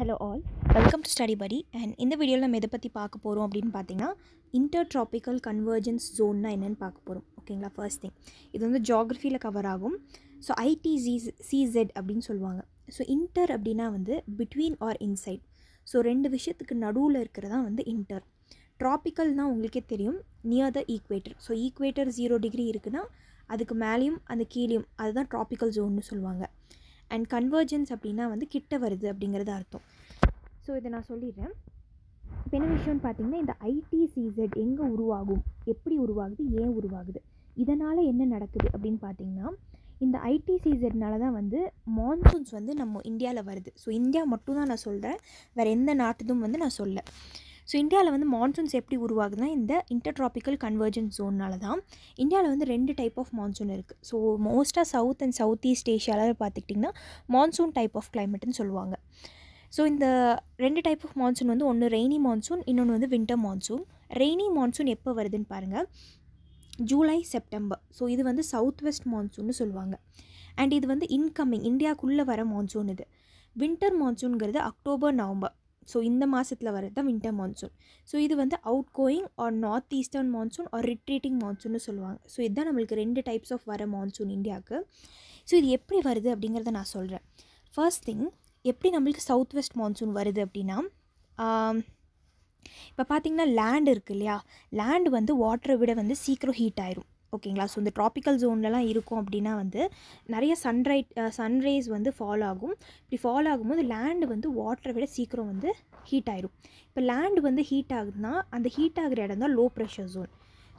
hello all welcome to study படி and இந்த வீடியோவில் நம்ம எதை பற்றி பார்க்க போகிறோம் அப்படின்னு பார்த்தீங்கன்னா இன்டர் ட்ராபிக்கல் கன்வர்ஜென்ஸ் ஜோன்னா என்னென்னு பார்க்க போகிறோம் ஓகேங்களா ஃபர்ஸ்ட் திங் இது வந்து ஜாகிரஃபியில் கவர் ஆகும் ஸோ ஐடிசி சிசெட் அப்படின்னு சொல்லுவாங்க ஸோ இன்டர் அப்படின்னா வந்து பிட்வீன் ஆர் இன்சைட் ஸோ ரெண்டு விஷயத்துக்கு நடுவில் இருக்கிறதா வந்து இன்டர் ட்ராபிக்கல்னால் உங்களுக்கே தெரியும் near the equator so equator zero degree இருக்குன்னா அதுக்கு மேலேயும் அந்த கீழேயும் அதுதான் ட்ராபிக்கல் ஜோன்னு சொல்லுவாங்க அண்ட் கன்வர்ஜென்ஸ் அப்படின்னா வந்து கிட்ட வருது அப்படிங்கிறது அர்த்தம் ஸோ இதை நான் சொல்லிடுறேன் இப்போ என்ன விஷயம்னு பார்த்தீங்கன்னா இந்த ஐடி சீசட் எங்கே உருவாகும் எப்படி உருவாகுது ஏன் உருவாகுது இதனால் என்ன நடக்குது அப்படின்னு பார்த்தீங்கன்னா இந்த ஐடி சீசட்னால தான் வந்து மான்சூன்ஸ் வந்து நம்ம இந்தியாவில் வருது ஸோ இந்தியா மட்டும் தான் நான் சொல்கிறேன் வேறு எந்த நாட்டுதும் வந்து நான் சொல்லலை ஸோ இந்தியாவில் வந்து மான்சூன்ஸ் எப்படி உருவாகுதுன்னா இந்த இன்டர்ட்ராபிக்கல் கன்வர்ஜன் ஜோன்னால தான் இந்தியாவில் வந்து ரெண்டு டைப் ஆஃப் மான்சூன் இருக்குது ஸோ மோஸ்ட்டாக சவுத் அண்ட் சவுத் ஈஸ்ட் ஏஷியாவில் பார்த்துக்கிட்டிங்கன்னா மான்சூன் டைப் ஆஃப் கிளைமேட்டுன்னு சொல்லுவாங்க ஸோ இந்த ரெண்டு டைப் ஆஃப் மான்சூன் வந்து ஒன்று ரெய்னி மான்சூன் இன்னொன்று வந்து வின்டர் மான்சூன் ரெய்னி மான்சூன் எப்போ வருதுன்னு பாருங்கள் ஜூலை செப்டம்பர் ஸோ இது வந்து சவுத் வெஸ்ட் மான்சூன்னு சொல்லுவாங்க அண்ட் இது வந்து இன்கம்மிங் இந்தியாவுக்குள்ளே வர மான்சூன் இது வின்டர் மான்சூன்கிறது அக்டோபர் நவம்பர் ஸோ இந்த மாதத்தில் வர்றது தான் வின்டர் மான்சூன் ஸோ இது வந்து outgoing or north eastern monsoon or retreating மான்சூன்னு சொல்லுவாங்க ஸோ இதுதான் நம்மளுக்கு ரெண்டு டைப்ஸ் ஆஃப் வர மான்சூன் இந்தியாவுக்கு ஸோ இது எப்படி வருது அப்படிங்கிறத நான் சொல்கிறேன் ஃபர்ஸ்ட் திங் எப்படி நம்மளுக்கு சவுத் வெஸ்ட் மான்சூன் வருது அப்படின்னா இப்போ பார்த்திங்கன்னா லேண்ட் இருக்குது இல்லையா லேண்ட் வந்து வாட்டரை விட வந்து சீக்கிரம் ஹீட் ஆயிரும் ஓகேங்களா ஸோ இந்த ட்ராபிக்கல் ஜோன்லலாம் இருக்கும் அப்படின்னா வந்து நிறைய சன்ரைட் சன்ரேஸ் வந்து ஃபாலோ ஆகும் இப்படி ஃபாலோ ஆகும்போது லேண்டு வந்து வாட்டரை விட சீக்கிரம் வந்து ஹீட் ஆயிரும் இப்போ லேண்டு வந்து ஹீட் ஆகுதுன்னா அந்த ஹீட் ஆகிற இடம் தான் லோ ப்ரெஷர் ஜோன்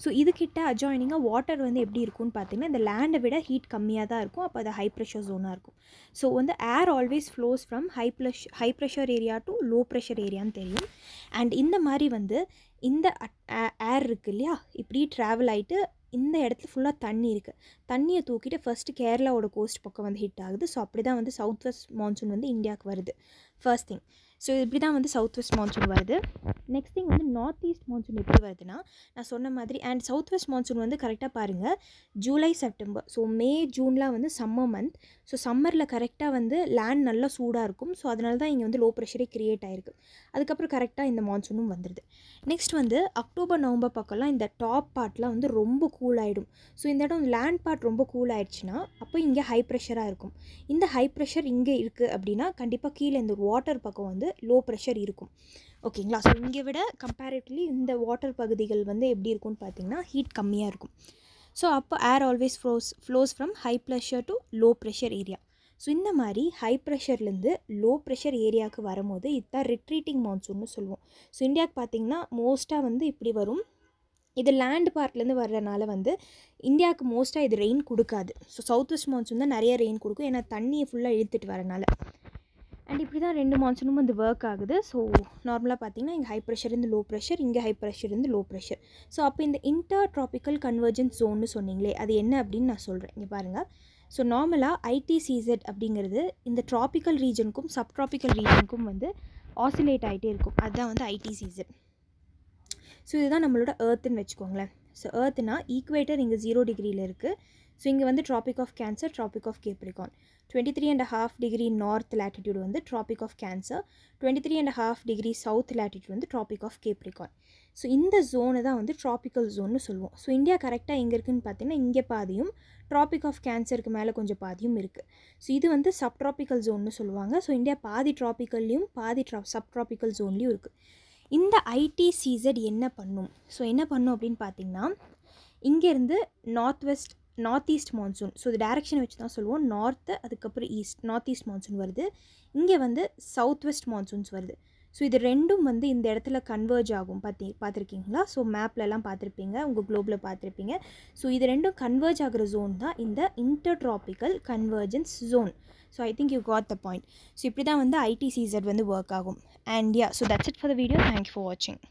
ஸோ இதுக்கிட்ட அஜாயினிங்காக வாட்டர் வந்து எப்படி இருக்கும்னு பார்த்தீங்கன்னா இந்த லேண்டை விட ஹீட் கம்மியாக தான் இருக்கும் அப்போ அது ஹை ப்ரெஷர் ஜோனாக இருக்கும் ஸோ வந்து air always flows from high plush high pressure area to low pressure ஏரியான்னு தெரியும் அண்ட் இந்த மாதிரி வந்து இந்த ஏர் இருக்குது இல்லையா இப்படி ட்ராவல் ஆகிட்டு இந்த இடத்துல ஃபுல்லாக தண்ணி இருக்குது தண்ணியை தூக்கிட்டு ஃபஸ்ட்டு கேரளாவோட கோஸ்ட் பக்கம் வந்து ஹிட் ஆகுது ஸோ அப்படி தான் வந்து சவுத் வெஸ்ட் மான்சூன் வந்து இந்தியாவுக்கு வருது ஃபர்ஸ்ட் திங் ஸோ இப்படி தான் வந்து சவுத் வெஸ்ட் மான்சூன் வருது நெக்ஸ்ட் திங் வந்து நார்த் ஈஸ்ட் மான்சூன் எப்படி வருதுன்னா நான் சொன்ன மாதிரி அண்ட் சவுத் வெஸ்ட் மான்சூன் வந்து கரெக்டாக பாருங்கள் ஜூலை செப்டம்பர் ஸோ மே ஜூன்லாம் வந்து சம்மர் மந்த் ஸோ சம்மரில் கரெக்டாக வந்து லேண்ட் நல்லா சூடாக இருக்கும் ஸோ அதனால தான் இங்கே வந்து லோ ப்ரெஷரே க்ரியேட் ஆகிருக்கு அதுக்கப்புறம் கரெக்டாக இந்த மான்சூனும் வந்துடுது நெக்ஸ்ட் வந்து அக்டோபர் நவம்பர் பக்கம்லாம் இந்த டாப் பார்ட்லாம் வந்து ரொம்ப கூல் ஆகிடும் ஸோ இந்த இடம் லேண்ட் பார்ட் ரொம்ப கூல் ஆகிடுச்சுன்னா அப்போ இங்கே ஹை ப்ரெஷராக இருக்கும் இந்த ஹை ப்ரெஷர் இங்கே இருக்குது அப்படின்னா கண்டிப்பாக கீழே இந்த வாட்டர் பக்கம் வந்து லோ ப்ரெஷர் இருக்கும் ஓகேங்களா ஸோ இங்கே விட கம்பேரிட்டிவ்லி இந்த வாட்டர் பகுதிகள் வந்து எப்படி இருக்கும்னு பார்த்தீங்கன்னா ஹீட் கம்மியாக இருக்கும் ஸோ அப்போ air always flows flows from high pressure to low pressure area so இந்த மாதிரி ஹை ப்ரெஷர்லேருந்து லோ ப்ரெஷர் ஏரியாவுக்கு வரும்போது இதுதான் ரிட்ரீட்டிங் மான்சூன்னு சொல்லுவோம் ஸோ இந்தியாவுக்கு பார்த்திங்கன்னா மோஸ்ட்டாக வந்து இப்படி வரும் இது லேண்ட் பார்ட்லேருந்து வர்றதுனால வந்து இந்தியாவுக்கு மோஸ்ட்டாக இது ரெயின் கொடுக்காது ஸோ சவுத் வெஸ்ட் மான்சூன் தான் நிறைய ரெயின் கொடுக்கும் ஏன்னா தண்ணியை ஃபுல்லாக இழுத்துட்டு வரனால அண்ட் இப்படி தான் ரெண்டு மான்சூனும் வந்து ஒர்க் ஆகுது ஸோ நார்மலாக பார்த்திங்கன்னா இங்கே ஹை ப்ரெஷர் இருந்து லோ ப்ரெஷர் இங்கே ஹை ப்ரெஷர் இருந்து லோ ப்ரெஷர் ஸோ அப்போ இந்த இன்டர் ட்ராபிக்கல் கன்வர்ஜன்ஸ் ஜோன்னு சொன்னீங்களே அது என்ன அப்படின்னு நான் சொல்கிறேன் இங்கே பாருங்கள் ஸோ நார்மலாக ஐடி சீசட் அப்படிங்கிறது இந்த ட்ராபிக்கல் ரீஜனுக்கும் சப் ட்ராபிக்கல் ரீஜனுக்கும் வந்து ஆசிலேட் ஆகிட்டே இருக்கும் அதுதான் வந்து ஐடி சீசட் ஸோ இதுதான் நம்மளோட ஏர்த்துன்னு வச்சுக்கோங்களேன் ஸோ ஏர்த்னா ஈக்குவேட்டர் இங்கே ஜீரோ டிகிரியில் இருக்குது ஸோ இங்கே வந்து tropic of cancer tropic of capricorn twenty three and half degree north latitude வந்து tropic of cancer twenty three and half degree south latitude வந்து ட்ராபிக் ஆஃப் கேப்ரிகான் ஸோ இந்த zone தான் வந்து ட்ராபிக்கல் ஜோன்னு சொல்லுவோம் ஸோ இந்தியா கரெக்டாக எங்கே இருக்குதுன்னு பார்த்தீங்கன்னா இங்கே பாதியும் ட்ராபிக் ஆஃப் கேன்சருக்கு மேலே கொஞ்சம் பாதியும் இருக்குது ஸோ இது வந்து சப் ட்ராபிக்கல் ஜோன்னு சொல்லுவாங்க ஸோ இந்தியா பாதி ட்ராபிக்கல்லையும் பாதி ட்ரா சப்ட்ராபிக்கல் ஜோன்லேயும் இருக்குது இந்த ஐடி சீசட் என்ன பண்ணும் ஸோ என்ன பண்ணும் அப்படின்னு பார்த்திங்கன்னா இங்கேருந்து north west north east monsoon so இது டேரெக்ஷனை வச்சு தான் சொல்லுவோம் நார்த்து அதுக்கப்புறம் ஈஸ்ட் நார்த் ஈஸ்ட் மான்சூன் வருது இங்கே வந்து சவுத் வெஸ்ட் மான்சூன்ஸ் வருது ஸோ இது ரெண்டும் வந்து இந்த இடத்துல கன்வெர்ஜ் ஆகும் பார்த்தி பார்த்துருக்கீங்களா ஸோ மேப்லலாம் பார்த்துருப்பீங்க உங்கள் குளோபில் பார்த்துருப்பீங்க ஸோ இது ரெண்டும் கன்வெர்ஜ் ஆகிற ஜோன் தான் இந்த intertropical convergence zone so I think you got the point so இப்படி தான் வந்து ஐடி சீசர் வந்து ஒர்க் ஆகும் and yeah so that's it for the video thank you for வாட்சிங்